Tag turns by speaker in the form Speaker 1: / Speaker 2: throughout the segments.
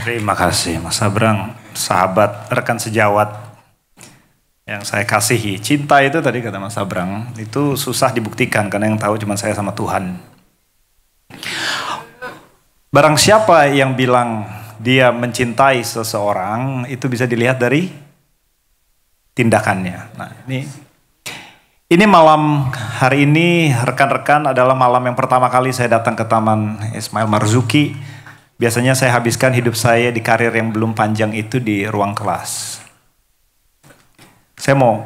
Speaker 1: Terima kasih Mas Abrang, sahabat rekan sejawat yang saya kasihi. Cinta itu tadi kata Mas Abrang, itu susah dibuktikan karena yang tahu cuma saya sama Tuhan. Barang siapa yang bilang dia mencintai seseorang itu bisa dilihat dari tindakannya. Nah, ini ini malam hari ini rekan-rekan adalah malam yang pertama kali saya datang ke Taman Ismail Marzuki Biasanya saya habiskan hidup saya di karir yang belum panjang itu di ruang kelas. Saya mau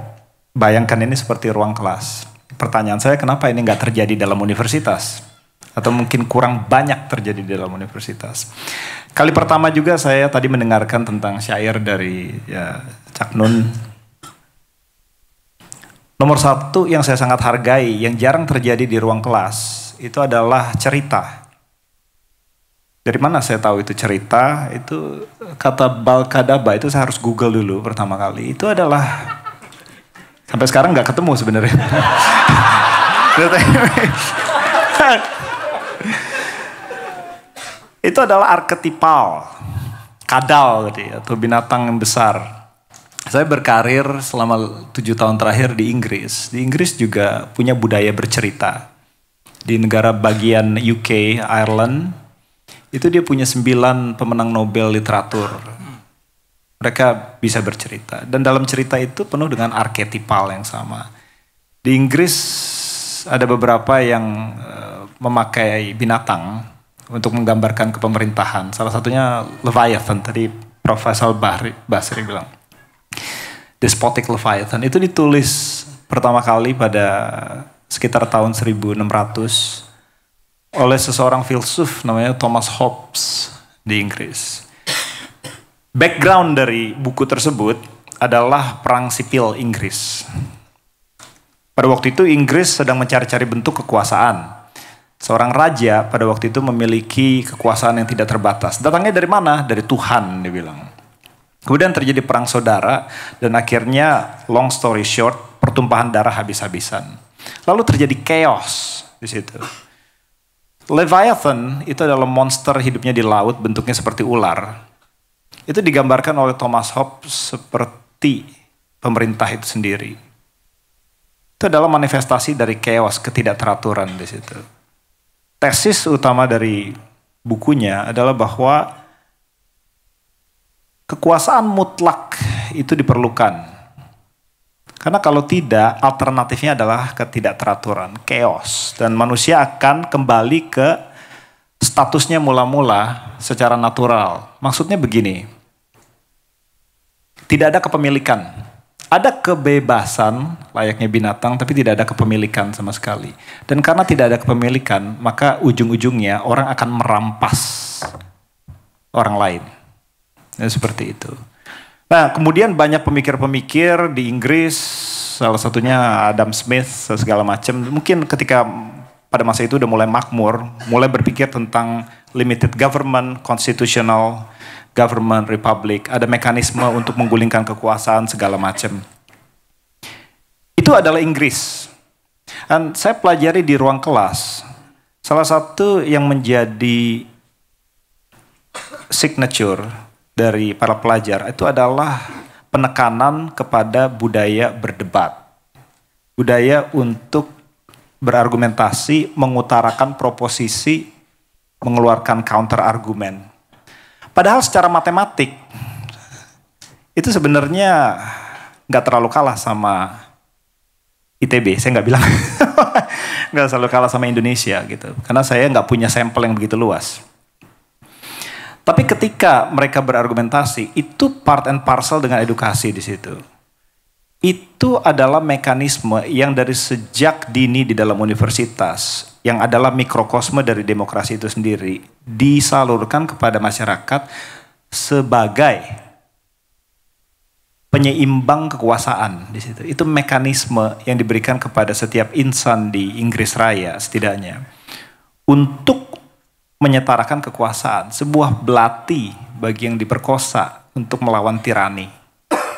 Speaker 1: bayangkan ini seperti ruang kelas. Pertanyaan saya kenapa ini nggak terjadi dalam universitas? Atau mungkin kurang banyak terjadi dalam universitas. Kali pertama juga saya tadi mendengarkan tentang syair dari ya, Cak Nun. Nomor satu yang saya sangat hargai, yang jarang terjadi di ruang kelas, itu adalah cerita dari mana saya tahu itu cerita itu kata balkadaba itu saya harus google dulu pertama kali itu adalah sampai sekarang nggak ketemu sebenarnya itu adalah arketipal kadal tadi atau binatang yang besar saya berkarir selama tujuh tahun terakhir di Inggris di Inggris juga punya budaya bercerita di negara bagian UK Ireland itu dia punya sembilan pemenang Nobel literatur. Mereka bisa bercerita. Dan dalam cerita itu penuh dengan arketipal yang sama. Di Inggris ada beberapa yang eh, memakai binatang untuk menggambarkan kepemerintahan. Salah satunya Leviathan, tadi Profesor Bahri, Basri bilang. Despotic Leviathan itu ditulis pertama kali pada sekitar tahun 1600 oleh seseorang filsuf namanya Thomas Hobbes di Inggris. Background dari buku tersebut adalah perang sipil Inggris. Pada waktu itu Inggris sedang mencari-cari bentuk kekuasaan. Seorang raja pada waktu itu memiliki kekuasaan yang tidak terbatas. Datangnya dari mana? Dari Tuhan, dia bilang. Kemudian terjadi perang saudara dan akhirnya long story short, pertumpahan darah habis-habisan. Lalu terjadi chaos di situ. Leviathan itu adalah monster hidupnya di laut bentuknya seperti ular. Itu digambarkan oleh Thomas Hobbes seperti pemerintah itu sendiri. Itu adalah manifestasi dari chaos, ketidakteraturan di situ. Tesis utama dari bukunya adalah bahwa kekuasaan mutlak itu diperlukan karena kalau tidak, alternatifnya adalah ketidakteraturan, chaos. Dan manusia akan kembali ke statusnya mula-mula secara natural. Maksudnya begini, tidak ada kepemilikan. Ada kebebasan layaknya binatang, tapi tidak ada kepemilikan sama sekali. Dan karena tidak ada kepemilikan, maka ujung-ujungnya orang akan merampas orang lain. Dan ya, seperti itu. Nah, kemudian banyak pemikir-pemikir di Inggris, salah satunya Adam Smith segala macam. Mungkin ketika pada masa itu udah mulai makmur, mulai berpikir tentang limited government, constitutional government, republic, ada mekanisme untuk menggulingkan kekuasaan segala macam. Itu adalah Inggris. Dan saya pelajari di ruang kelas, salah satu yang menjadi signature dari para pelajar itu adalah penekanan kepada budaya berdebat. Budaya untuk berargumentasi, mengutarakan proposisi, mengeluarkan counter argumen. Padahal secara matematik itu sebenarnya nggak terlalu kalah sama ITB. Saya nggak bilang nggak selalu kalah sama Indonesia gitu, karena saya nggak punya sampel yang begitu luas. Tapi ketika mereka berargumentasi, itu part and parcel dengan edukasi di situ. Itu adalah mekanisme yang dari sejak dini di dalam universitas, yang adalah mikrokosme dari demokrasi itu sendiri, disalurkan kepada masyarakat sebagai penyeimbang kekuasaan di situ. Itu mekanisme yang diberikan kepada setiap insan di Inggris Raya setidaknya untuk menyetarakan kekuasaan, sebuah belati bagi yang diperkosa untuk melawan tirani.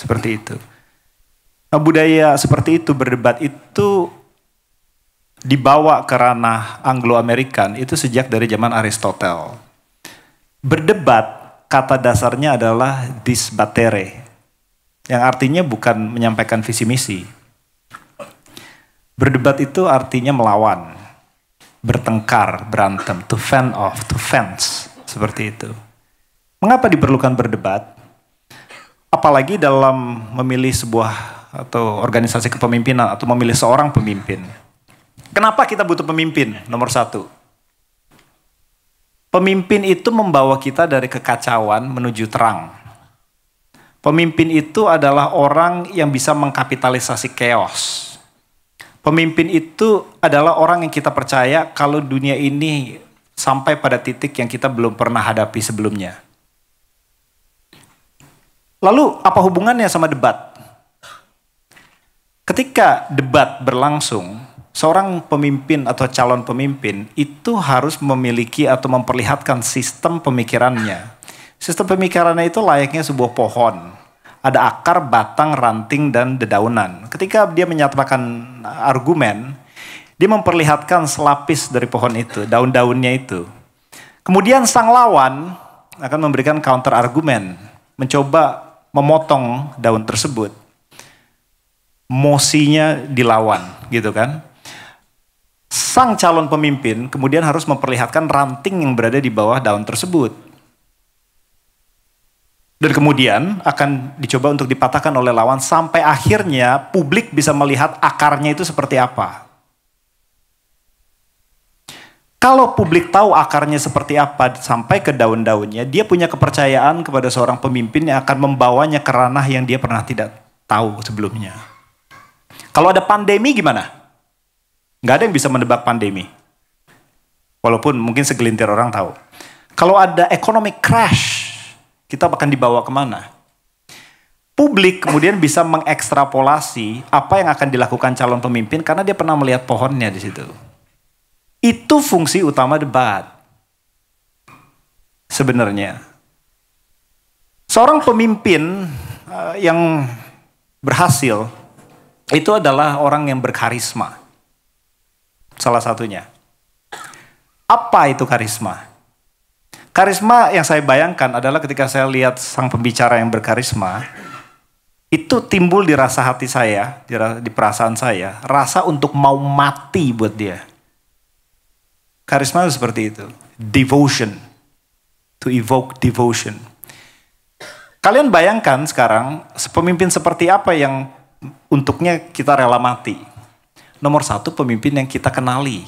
Speaker 1: seperti itu. Nah, budaya seperti itu berdebat itu dibawa ke ranah anglo american itu sejak dari zaman Aristotel. Berdebat kata dasarnya adalah disbatere yang artinya bukan menyampaikan visi misi. Berdebat itu artinya melawan bertengkar, berantem, to fend off, to fence, seperti itu. Mengapa diperlukan berdebat? Apalagi dalam memilih sebuah atau organisasi kepemimpinan atau memilih seorang pemimpin. Kenapa kita butuh pemimpin? Nomor satu. Pemimpin itu membawa kita dari kekacauan menuju terang. Pemimpin itu adalah orang yang bisa mengkapitalisasi chaos Pemimpin itu adalah orang yang kita percaya kalau dunia ini sampai pada titik yang kita belum pernah hadapi sebelumnya. Lalu apa hubungannya sama debat? Ketika debat berlangsung, seorang pemimpin atau calon pemimpin itu harus memiliki atau memperlihatkan sistem pemikirannya. Sistem pemikirannya itu layaknya sebuah pohon ada akar, batang, ranting, dan dedaunan. Ketika dia menyatakan argumen, dia memperlihatkan selapis dari pohon itu, daun-daunnya itu. Kemudian sang lawan akan memberikan counter argumen, mencoba memotong daun tersebut. Mosinya dilawan, gitu kan? Sang calon pemimpin kemudian harus memperlihatkan ranting yang berada di bawah daun tersebut dan kemudian akan dicoba untuk dipatahkan oleh lawan sampai akhirnya publik bisa melihat akarnya itu seperti apa. Kalau publik tahu akarnya seperti apa sampai ke daun-daunnya, dia punya kepercayaan kepada seorang pemimpin yang akan membawanya ke ranah yang dia pernah tidak tahu sebelumnya. Kalau ada pandemi gimana? Gak ada yang bisa menebak pandemi. Walaupun mungkin segelintir orang tahu. Kalau ada economic crash, kita akan dibawa kemana? Publik kemudian bisa mengekstrapolasi apa yang akan dilakukan calon pemimpin karena dia pernah melihat pohonnya di situ. Itu fungsi utama debat. Sebenarnya. Seorang pemimpin eh, yang berhasil itu adalah orang yang berkarisma. Salah satunya. Apa itu karisma? Karisma yang saya bayangkan adalah ketika saya lihat sang pembicara yang berkarisma, itu timbul di rasa hati saya, di perasaan saya, rasa untuk mau mati buat dia. Karisma itu seperti itu, devotion, to evoke devotion. Kalian bayangkan sekarang, pemimpin seperti apa yang untuknya kita rela mati. Nomor satu, pemimpin yang kita kenali.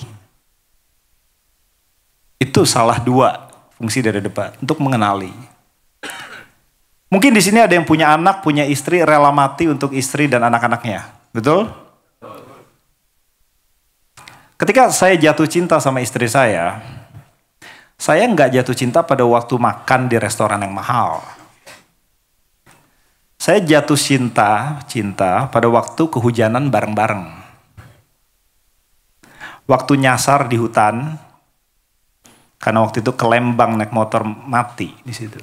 Speaker 1: Itu salah dua, Fungsi dari debat untuk mengenali. Mungkin di sini ada yang punya anak, punya istri, rela mati untuk istri dan anak-anaknya. Betul? Ketika saya jatuh cinta sama istri saya, saya nggak jatuh cinta pada waktu makan di restoran yang mahal. Saya jatuh cinta, cinta pada waktu kehujanan bareng-bareng. Waktu nyasar di hutan, karena waktu itu ke Lembang naik motor mati di situ.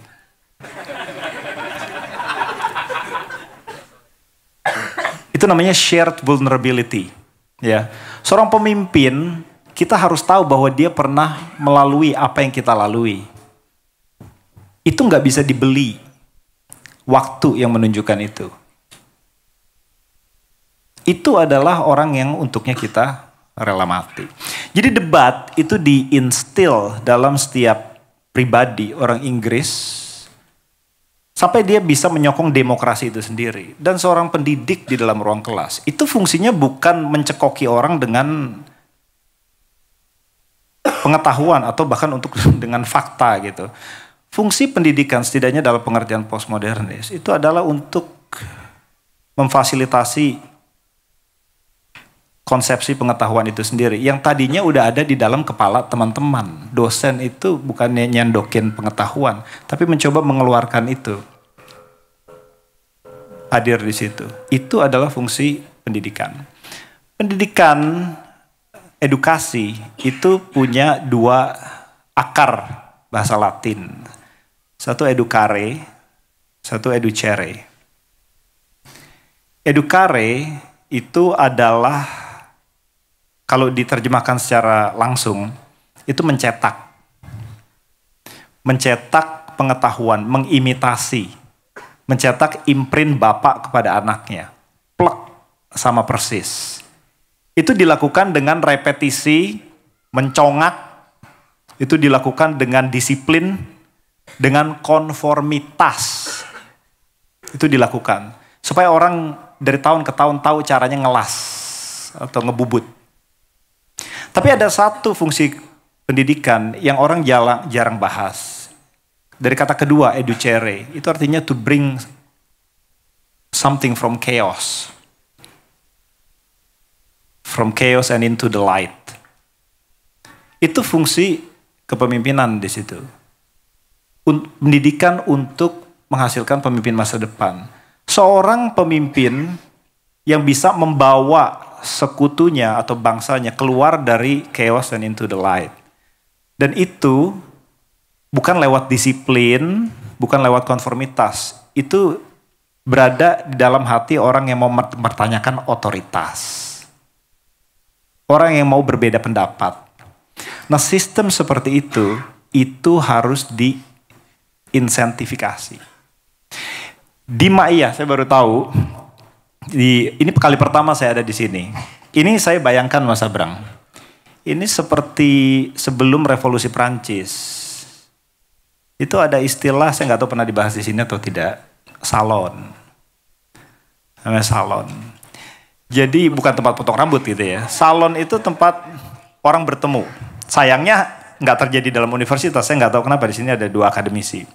Speaker 1: itu namanya shared vulnerability. Ya, seorang pemimpin kita harus tahu bahwa dia pernah melalui apa yang kita lalui. Itu nggak bisa dibeli. Waktu yang menunjukkan itu. Itu adalah orang yang untuknya kita rela mati. Jadi debat itu diinstil dalam setiap pribadi orang Inggris sampai dia bisa menyokong demokrasi itu sendiri dan seorang pendidik di dalam ruang kelas itu fungsinya bukan mencekoki orang dengan pengetahuan atau bahkan untuk dengan fakta gitu. Fungsi pendidikan setidaknya dalam pengertian postmodernis itu adalah untuk memfasilitasi konsepsi pengetahuan itu sendiri yang tadinya udah ada di dalam kepala teman-teman. Dosen itu bukannya nyandokin pengetahuan, tapi mencoba mengeluarkan itu. Hadir di situ. Itu adalah fungsi pendidikan. Pendidikan edukasi itu punya dua akar bahasa Latin. Satu educare, satu educere. Educare itu adalah kalau diterjemahkan secara langsung itu mencetak. Mencetak pengetahuan, mengimitasi. Mencetak imprint bapak kepada anaknya. Plek sama persis. Itu dilakukan dengan repetisi, mencongak. Itu dilakukan dengan disiplin, dengan konformitas. Itu dilakukan. Supaya orang dari tahun ke tahun tahu caranya ngelas atau ngebubut. Tapi ada satu fungsi pendidikan yang orang jarang, jarang bahas. Dari kata kedua, educere, itu artinya to bring something from chaos. From chaos and into the light. Itu fungsi kepemimpinan di situ. Pendidikan untuk menghasilkan pemimpin masa depan. Seorang pemimpin yang bisa membawa sekutunya atau bangsanya keluar dari chaos dan into the light. Dan itu bukan lewat disiplin, bukan lewat konformitas. Itu berada di dalam hati orang yang mau mempertanyakan otoritas. Orang yang mau berbeda pendapat. Nah sistem seperti itu, itu harus diinsentifikasi. di Maya, saya baru tahu di ini kali pertama saya ada di sini. Ini saya bayangkan masa berang. Ini seperti sebelum revolusi Prancis. Itu ada istilah saya nggak tahu pernah dibahas di sini atau tidak, salon. Namanya salon. Jadi bukan tempat potong rambut gitu ya. Salon itu tempat orang bertemu. Sayangnya nggak terjadi dalam universitas. Saya nggak tahu kenapa di sini ada dua akademisi.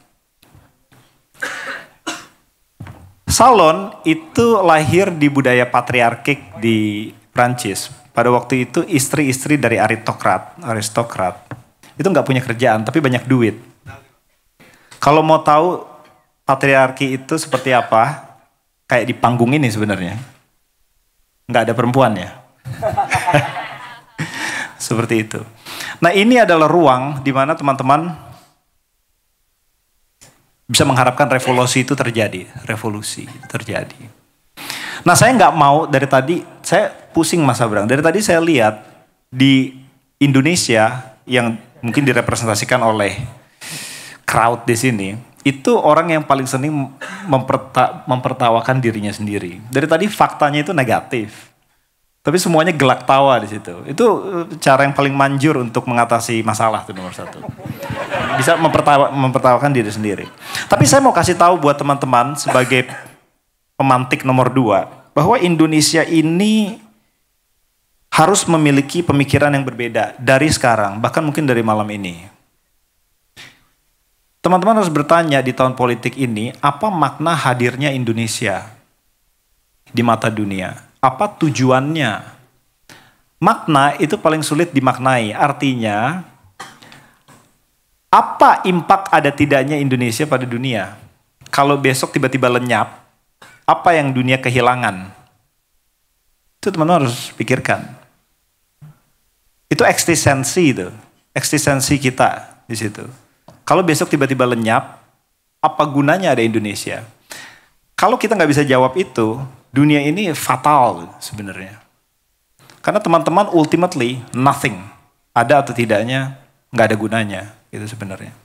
Speaker 1: Salon itu lahir di budaya patriarkik di Prancis. Pada waktu itu istri-istri dari aristokrat, aristokrat itu nggak punya kerjaan tapi banyak duit. Kalau mau tahu patriarki itu seperti apa, kayak di panggung ini sebenarnya. Nggak ada perempuan ya. seperti itu. Nah ini adalah ruang di mana teman-teman bisa mengharapkan revolusi itu terjadi, revolusi terjadi. Nah saya nggak mau dari tadi, saya pusing Mas Abrang. Dari tadi saya lihat di Indonesia yang mungkin direpresentasikan oleh crowd di sini, itu orang yang paling sering memperta mempertawakan dirinya sendiri. Dari tadi faktanya itu negatif. Tapi semuanya gelak tawa di situ. Itu eh, cara yang paling manjur untuk mengatasi masalah tuh nomor satu. Bisa mempertawa, mempertawakan diri sendiri. Tapi saya mau kasih tahu buat teman-teman sebagai pemantik nomor dua. Bahwa Indonesia ini harus memiliki pemikiran yang berbeda dari sekarang. Bahkan mungkin dari malam ini. Teman-teman harus bertanya di tahun politik ini, apa makna hadirnya Indonesia di mata dunia? apa tujuannya. Makna itu paling sulit dimaknai, artinya apa impact ada tidaknya Indonesia pada dunia? Kalau besok tiba-tiba lenyap, apa yang dunia kehilangan? Itu teman-teman harus pikirkan. Itu eksistensi itu, eksistensi kita di situ. Kalau besok tiba-tiba lenyap, apa gunanya ada Indonesia? Kalau kita nggak bisa jawab itu, dunia ini fatal sebenarnya. Karena teman-teman ultimately nothing. Ada atau tidaknya nggak ada gunanya itu sebenarnya.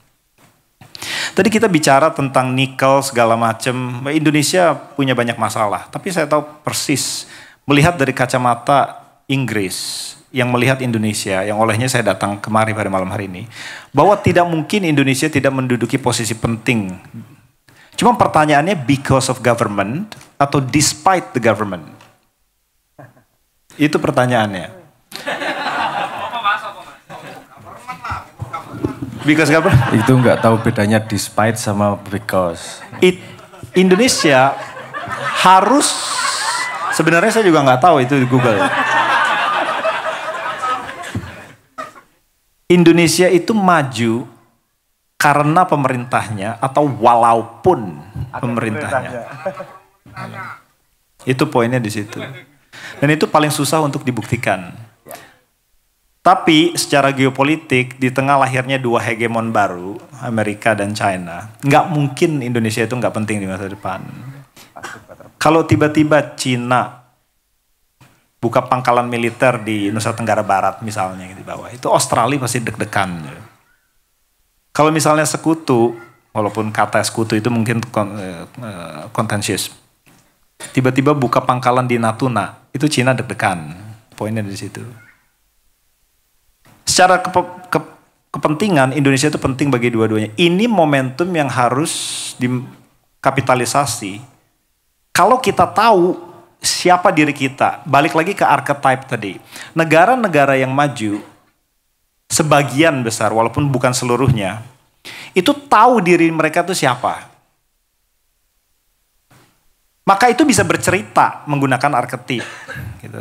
Speaker 1: Tadi kita bicara tentang nikel segala macam. Indonesia punya banyak masalah, tapi saya tahu persis melihat dari kacamata Inggris yang melihat Indonesia, yang olehnya saya datang kemari pada malam hari ini, bahwa tidak mungkin Indonesia tidak menduduki posisi penting. Cuma pertanyaannya because of government atau despite the government? Itu pertanyaannya. Because government? Itu nggak tahu bedanya despite sama because. It, Indonesia harus sebenarnya saya juga nggak tahu itu di Google. Indonesia itu maju karena pemerintahnya atau walaupun pemerintahnya. pemerintahnya. Itu poinnya di situ. Dan itu paling susah untuk dibuktikan. Tapi secara geopolitik di tengah lahirnya dua hegemon baru, Amerika dan China, nggak mungkin Indonesia itu nggak penting di masa depan. Kalau tiba-tiba Cina buka pangkalan militer di Nusa Tenggara Barat misalnya di bawah, itu Australia pasti deg-degan. Kalau misalnya sekutu, walaupun kata sekutu itu mungkin eh, eh, kontensius, tiba-tiba buka pangkalan di Natuna, itu Cina deg-degan. Poinnya di situ. Secara ke ke kepentingan Indonesia itu penting bagi dua-duanya. Ini momentum yang harus dikapitalisasi. Kalau kita tahu siapa diri kita, balik lagi ke archetype tadi. Negara-negara yang maju sebagian besar walaupun bukan seluruhnya itu tahu diri mereka itu siapa maka itu bisa bercerita menggunakan arketip, Gitu.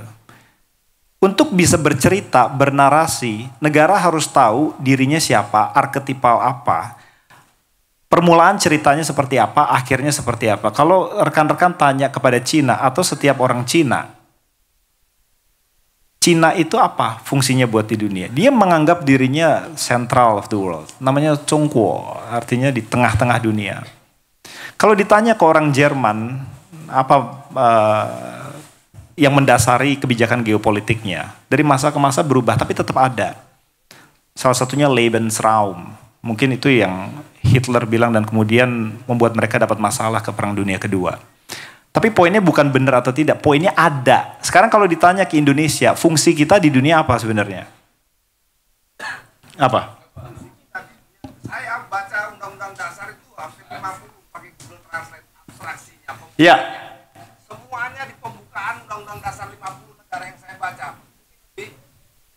Speaker 1: Untuk bisa bercerita, bernarasi, negara harus tahu dirinya siapa, arketipal apa, permulaan ceritanya seperti apa, akhirnya seperti apa. Kalau rekan-rekan tanya kepada Cina atau setiap orang Cina, Cina itu apa fungsinya buat di dunia? Dia menganggap dirinya central of the world, namanya Chongkuo, artinya di tengah-tengah dunia. Kalau ditanya ke orang Jerman, apa uh, yang mendasari kebijakan geopolitiknya. Dari masa ke masa berubah tapi tetap ada. Salah satunya Lebensraum. Mungkin itu yang Hitler bilang dan kemudian membuat mereka dapat masalah ke Perang Dunia Kedua. Tapi poinnya bukan benar atau tidak, poinnya ada. Sekarang kalau ditanya ke Indonesia, fungsi kita di dunia apa sebenarnya? Apa? Iya. Semuanya di pembukaan Undang-Undang Dasar 50 negara yang saya baca. Jadi,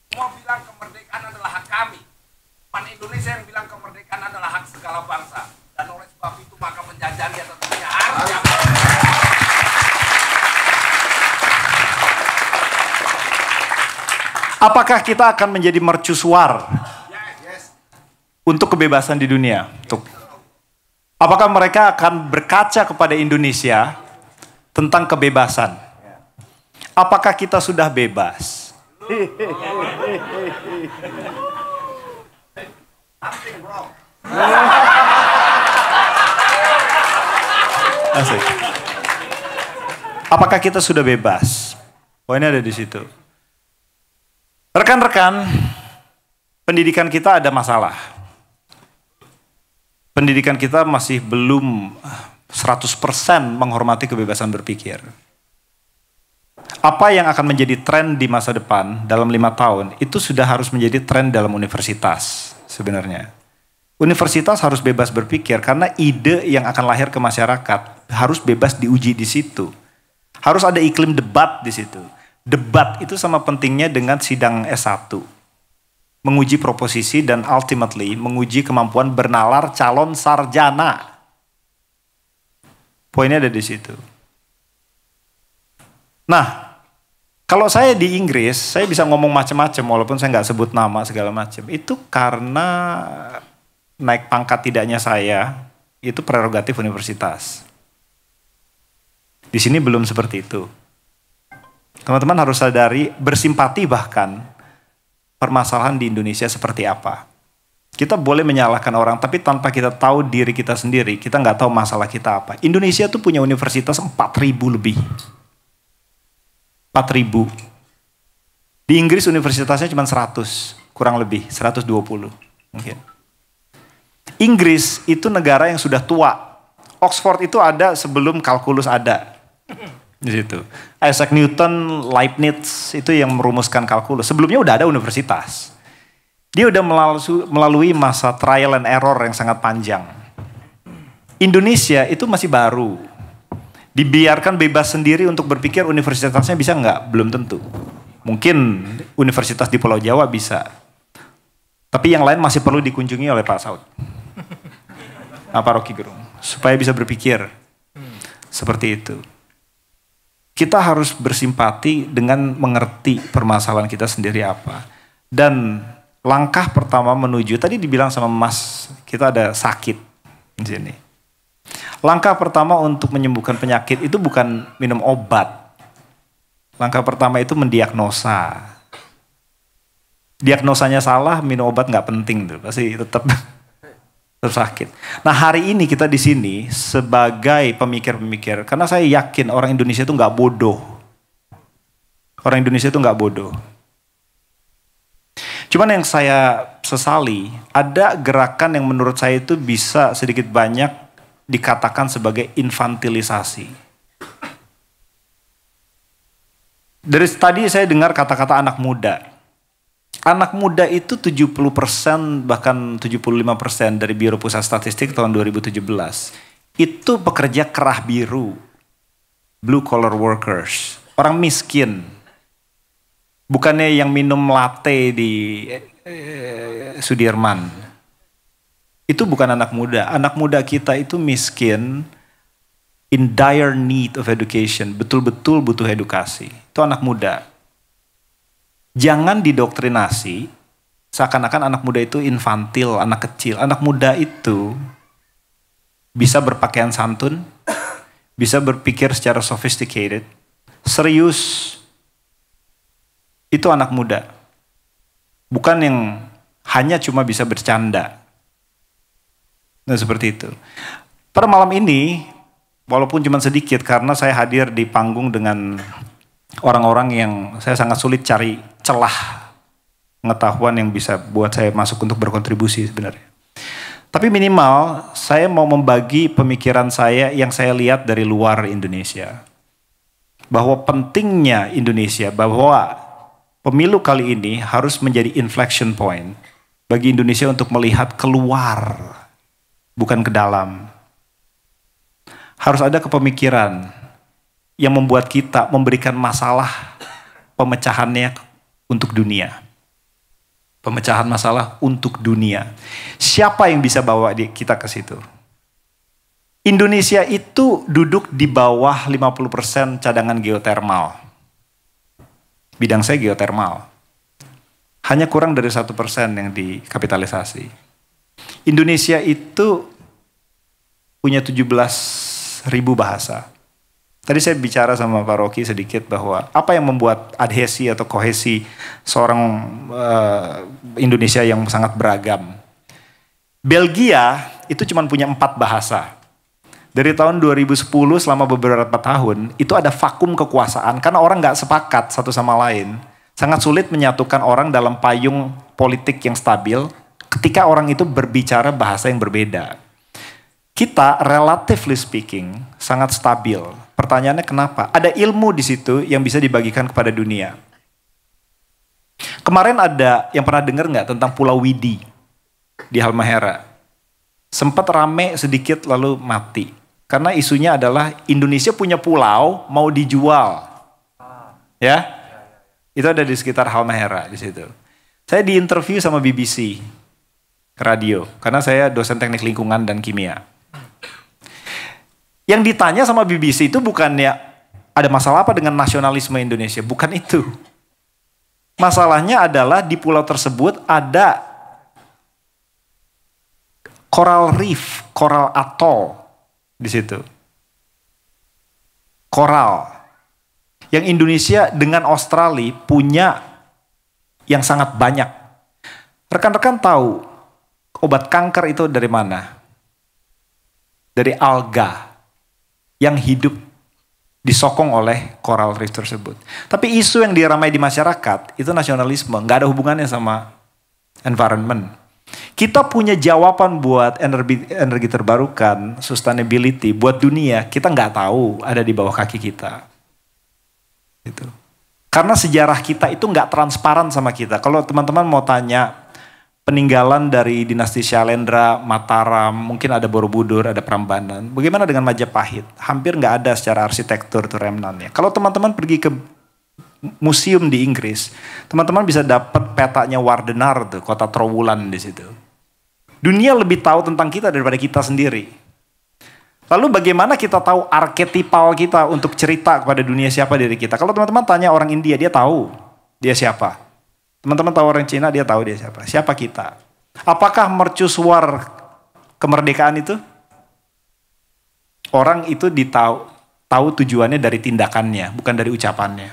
Speaker 1: semua bilang kemerdekaan adalah hak kami. Pan Indonesia yang bilang kemerdekaan adalah hak segala bangsa. Dan oleh sebab itu maka menjajah dia tentunya harus Apakah kita akan menjadi mercusuar yes, untuk kebebasan di dunia? Yes. Tuh. Apakah mereka akan berkaca kepada Indonesia tentang kebebasan? Apakah kita sudah bebas? Asik. Apakah kita sudah bebas? Poinnya ada di situ. Rekan-rekan, pendidikan kita ada masalah pendidikan kita masih belum 100% menghormati kebebasan berpikir. Apa yang akan menjadi tren di masa depan dalam lima tahun itu sudah harus menjadi tren dalam universitas sebenarnya. Universitas harus bebas berpikir karena ide yang akan lahir ke masyarakat harus bebas diuji di situ. Harus ada iklim debat di situ. Debat itu sama pentingnya dengan sidang S1 menguji proposisi dan ultimately menguji kemampuan bernalar calon sarjana. Poinnya ada di situ. Nah, kalau saya di Inggris, saya bisa ngomong macam-macam walaupun saya nggak sebut nama segala macam. Itu karena naik pangkat tidaknya saya itu prerogatif universitas. Di sini belum seperti itu. Teman-teman harus sadari bersimpati bahkan permasalahan di Indonesia seperti apa. Kita boleh menyalahkan orang, tapi tanpa kita tahu diri kita sendiri, kita nggak tahu masalah kita apa. Indonesia tuh punya universitas 4.000 lebih. 4.000. Di Inggris universitasnya cuma 100, kurang lebih, 120 mungkin. Inggris itu negara yang sudah tua. Oxford itu ada sebelum kalkulus ada. Di situ. Isaac Newton, Leibniz itu yang merumuskan kalkulus. Sebelumnya udah ada universitas. Dia udah melalui masa trial and error yang sangat panjang. Indonesia itu masih baru. Dibiarkan bebas sendiri untuk berpikir universitasnya bisa nggak? Belum tentu. Mungkin universitas di Pulau Jawa bisa. Tapi yang lain masih perlu dikunjungi oleh Pak Saud. Apa Rocky Gerung. Supaya bisa berpikir. Hmm. Seperti itu kita harus bersimpati dengan mengerti permasalahan kita sendiri apa. Dan langkah pertama menuju, tadi dibilang sama Mas, kita ada sakit di sini. Langkah pertama untuk menyembuhkan penyakit itu bukan minum obat. Langkah pertama itu mendiagnosa. Diagnosanya salah, minum obat nggak penting tuh, pasti tetap tersakit. Nah hari ini kita di sini sebagai pemikir-pemikir, karena saya yakin orang Indonesia itu nggak bodoh. Orang Indonesia itu nggak bodoh. Cuman yang saya sesali, ada gerakan yang menurut saya itu bisa sedikit banyak dikatakan sebagai infantilisasi. Dari tadi saya dengar kata-kata anak muda anak muda itu 70% bahkan 75% dari Biro Pusat Statistik tahun 2017 itu pekerja kerah biru, blue collar workers, orang miskin. Bukannya yang minum latte di eh, Sudirman. Itu bukan anak muda. Anak muda kita itu miskin in dire need of education, betul-betul butuh edukasi. Itu anak muda jangan didoktrinasi seakan-akan anak muda itu infantil, anak kecil. Anak muda itu bisa berpakaian santun, bisa berpikir secara sophisticated, serius. Itu anak muda. Bukan yang hanya cuma bisa bercanda. Nah, seperti itu. Pada malam ini, walaupun cuma sedikit karena saya hadir di panggung dengan orang-orang yang saya sangat sulit cari celah pengetahuan yang bisa buat saya masuk untuk berkontribusi sebenarnya. Tapi minimal saya mau membagi pemikiran saya yang saya lihat dari luar Indonesia. Bahwa pentingnya Indonesia, bahwa pemilu kali ini harus menjadi inflection point bagi Indonesia untuk melihat keluar, bukan ke dalam. Harus ada kepemikiran, yang membuat kita memberikan masalah pemecahannya untuk dunia. Pemecahan masalah untuk dunia. Siapa yang bisa bawa kita ke situ? Indonesia itu duduk di bawah 50% cadangan geotermal. Bidang saya geotermal. Hanya kurang dari satu persen yang dikapitalisasi. Indonesia itu punya 17 ribu bahasa. Tadi saya bicara sama Pak Rocky sedikit bahwa apa yang membuat adhesi atau kohesi seorang uh, Indonesia yang sangat beragam. Belgia itu cuma punya empat bahasa. Dari tahun 2010 selama beberapa tahun itu ada vakum kekuasaan karena orang nggak sepakat satu sama lain. Sangat sulit menyatukan orang dalam payung politik yang stabil ketika orang itu berbicara bahasa yang berbeda. Kita relatively speaking sangat stabil Pertanyaannya kenapa? Ada ilmu di situ yang bisa dibagikan kepada dunia. Kemarin ada yang pernah dengar nggak tentang Pulau Widi di Halmahera? Sempat rame sedikit lalu mati. Karena isunya adalah Indonesia punya pulau mau dijual. Ya? Itu ada di sekitar Halmahera di situ. Saya diinterview sama BBC radio karena saya dosen teknik lingkungan dan kimia. Yang ditanya sama BBC itu bukannya ada masalah apa dengan nasionalisme Indonesia, bukan itu. Masalahnya adalah di pulau tersebut ada coral reef, coral atoll di situ. Coral Yang Indonesia dengan Australia punya yang sangat banyak. Rekan-rekan tahu obat kanker itu dari mana? Dari alga yang hidup disokong oleh coral reef tersebut. Tapi isu yang diramai di masyarakat itu nasionalisme, nggak ada hubungannya sama environment. Kita punya jawaban buat energi, energi terbarukan, sustainability, buat dunia kita nggak tahu ada di bawah kaki kita. Itu Karena sejarah kita itu nggak transparan sama kita. Kalau teman-teman mau tanya peninggalan dari dinasti Shalendra, Mataram, mungkin ada Borobudur, ada Prambanan. Bagaimana dengan Majapahit? Hampir nggak ada secara arsitektur tuh remnannya. Kalau teman-teman pergi ke museum di Inggris, teman-teman bisa dapat petanya Wardenar tuh, kota Trowulan di situ. Dunia lebih tahu tentang kita daripada kita sendiri. Lalu bagaimana kita tahu arketipal kita untuk cerita kepada dunia siapa diri kita? Kalau teman-teman tanya orang India, dia tahu dia siapa. Teman-teman tahu orang Cina, dia tahu dia siapa. Siapa kita? Apakah mercusuar kemerdekaan itu? Orang itu ditahu, tahu tujuannya dari tindakannya, bukan dari ucapannya.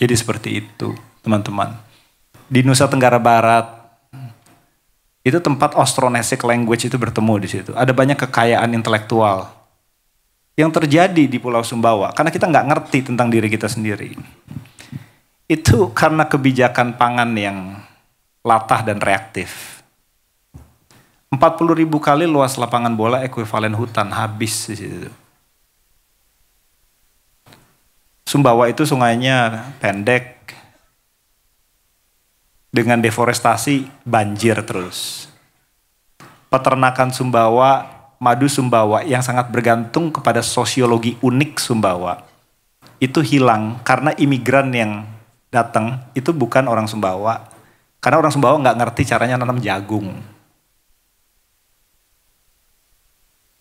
Speaker 1: Jadi seperti itu, teman-teman. Di Nusa Tenggara Barat, itu tempat Austronesic language itu bertemu di situ. Ada banyak kekayaan intelektual yang terjadi di Pulau Sumbawa, karena kita nggak ngerti tentang diri kita sendiri itu karena kebijakan pangan yang latah dan reaktif. 40 ribu kali luas lapangan bola ekuivalen hutan habis di situ. Sumbawa itu sungainya pendek. Dengan deforestasi banjir terus. Peternakan Sumbawa, madu Sumbawa yang sangat bergantung kepada sosiologi unik Sumbawa itu hilang karena imigran yang datang itu bukan orang Sumbawa. Karena orang Sumbawa nggak ngerti caranya nanam jagung.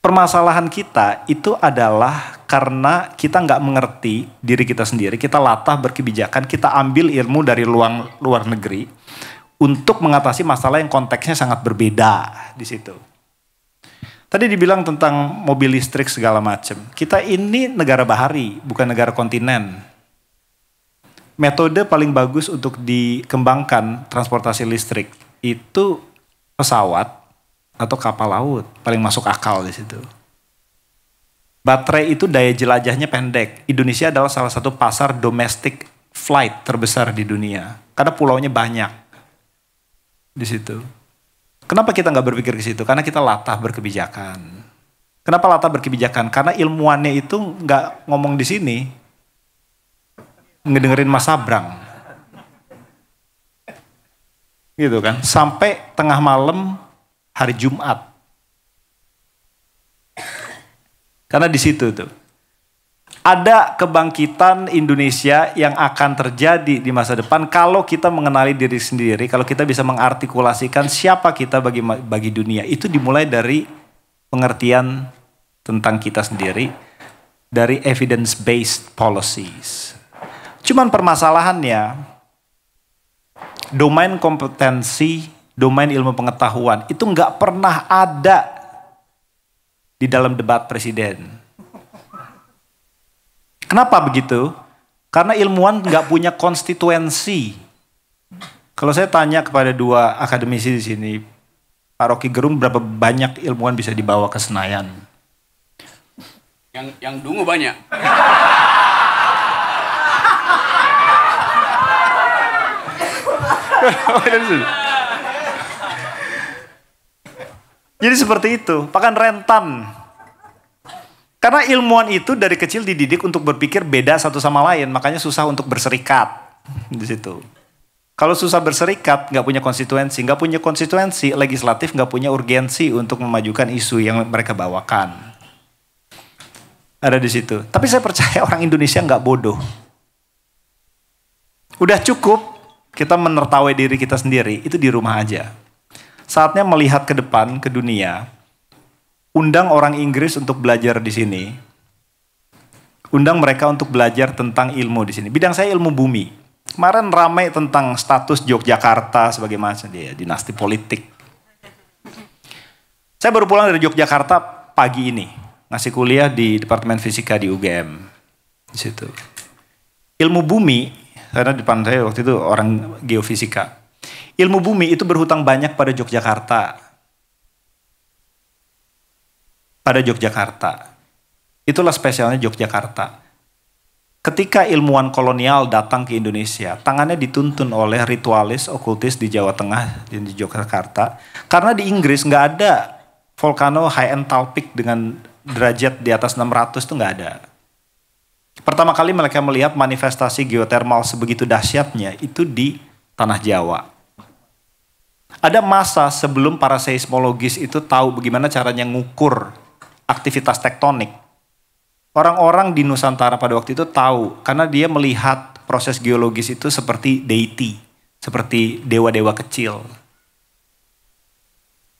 Speaker 1: Permasalahan kita itu adalah karena kita nggak mengerti diri kita sendiri, kita latah berkebijakan, kita ambil ilmu dari luang, luar negeri untuk mengatasi masalah yang konteksnya sangat berbeda di situ. Tadi dibilang tentang mobil listrik segala macam. Kita ini negara bahari, bukan negara kontinen metode paling bagus untuk dikembangkan transportasi listrik itu pesawat atau kapal laut paling masuk akal di situ. Baterai itu daya jelajahnya pendek. Indonesia adalah salah satu pasar domestik flight terbesar di dunia karena pulaunya banyak di situ. Kenapa kita nggak berpikir ke situ? Karena kita latah berkebijakan. Kenapa latah berkebijakan? Karena ilmuannya itu nggak ngomong di sini, ngedengerin Mas Sabrang. Gitu kan, sampai tengah malam hari Jumat. Karena di situ tuh ada kebangkitan Indonesia yang akan terjadi di masa depan kalau kita mengenali diri sendiri, kalau kita bisa mengartikulasikan siapa kita bagi bagi dunia. Itu dimulai dari pengertian tentang kita sendiri dari evidence based policies. Cuman permasalahannya domain kompetensi, domain ilmu pengetahuan itu nggak pernah ada di dalam debat presiden. Kenapa begitu? Karena ilmuwan nggak punya konstituensi. Kalau saya tanya kepada dua akademisi di sini, Pak Rocky Gerung berapa banyak ilmuwan bisa dibawa ke Senayan? Yang yang dungu banyak. Jadi seperti itu, pakan rentan. Karena ilmuwan itu dari kecil dididik untuk berpikir beda satu sama lain, makanya susah untuk berserikat di situ. Kalau susah berserikat, nggak punya konstituensi, nggak punya konstituensi, legislatif nggak punya urgensi untuk memajukan isu yang mereka bawakan. Ada di situ. Tapi saya percaya orang Indonesia nggak bodoh. Udah cukup kita menertawai diri kita sendiri itu di rumah aja. Saatnya melihat ke depan ke dunia. Undang orang Inggris untuk belajar di sini. Undang mereka untuk belajar tentang ilmu di sini. Bidang saya ilmu bumi. Kemarin ramai tentang status Yogyakarta sebagai macam dia ya, dinasti politik. Saya baru pulang dari Yogyakarta pagi ini ngasih kuliah di Departemen Fisika di UGM di situ. Ilmu bumi karena di saya waktu itu orang geofisika. Ilmu bumi itu berhutang banyak pada Yogyakarta. Pada Yogyakarta. Itulah spesialnya Yogyakarta. Ketika ilmuwan kolonial datang ke Indonesia, tangannya dituntun oleh ritualis okultis di Jawa Tengah dan di Yogyakarta. Karena di Inggris nggak ada volcano high end entalpic dengan derajat di atas 600 itu nggak ada. Pertama kali mereka melihat manifestasi geotermal sebegitu dahsyatnya itu di tanah Jawa. Ada masa sebelum para seismologis itu tahu bagaimana caranya ngukur aktivitas tektonik. Orang-orang di Nusantara pada waktu itu tahu karena dia melihat proses geologis itu seperti deity, seperti dewa-dewa kecil.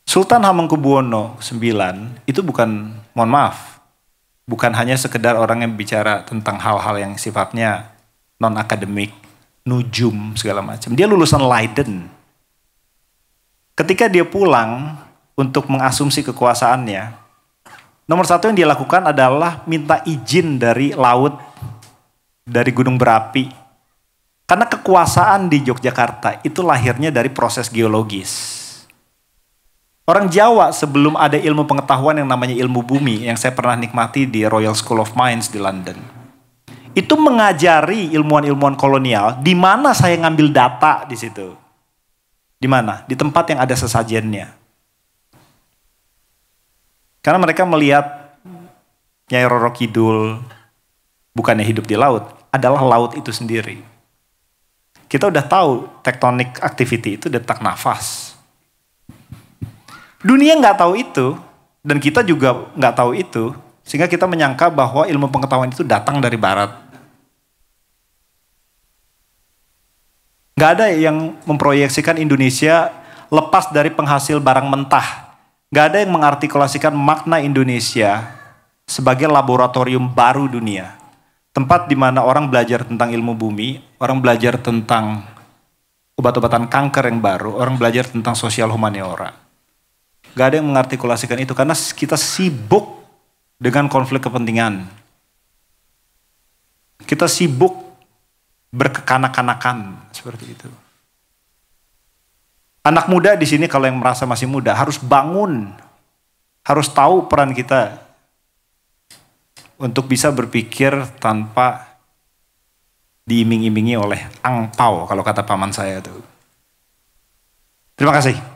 Speaker 1: Sultan Hamengkubuwono IX itu bukan, mohon maaf, bukan hanya sekedar orang yang bicara tentang hal-hal yang sifatnya non akademik, nujum segala macam. Dia lulusan Leiden. Ketika dia pulang untuk mengasumsi kekuasaannya, nomor satu yang dia lakukan adalah minta izin dari laut, dari gunung berapi. Karena kekuasaan di Yogyakarta itu lahirnya dari proses geologis. Orang Jawa sebelum ada ilmu pengetahuan yang namanya ilmu bumi yang saya pernah nikmati di Royal School of Mines di London. Itu mengajari ilmuwan-ilmuwan kolonial di mana saya ngambil data di situ. Di mana? Di tempat yang ada sesajennya. Karena mereka melihat Nyai Roro Kidul bukannya hidup di laut, adalah laut itu sendiri. Kita udah tahu tektonik activity itu detak nafas Dunia nggak tahu itu dan kita juga nggak tahu itu sehingga kita menyangka bahwa ilmu pengetahuan itu datang dari barat. Nggak ada yang memproyeksikan Indonesia lepas dari penghasil barang mentah. Nggak ada yang mengartikulasikan makna Indonesia sebagai laboratorium baru dunia. Tempat di mana orang belajar tentang ilmu bumi, orang belajar tentang obat-obatan kanker yang baru, orang belajar tentang sosial humaniora Gak ada yang mengartikulasikan itu karena kita sibuk dengan konflik kepentingan. Kita sibuk berkekanak-kanakan seperti itu. Anak muda di sini kalau yang merasa masih muda harus bangun, harus tahu peran kita untuk bisa berpikir tanpa diiming-imingi oleh angpau kalau kata paman saya itu. Terima kasih.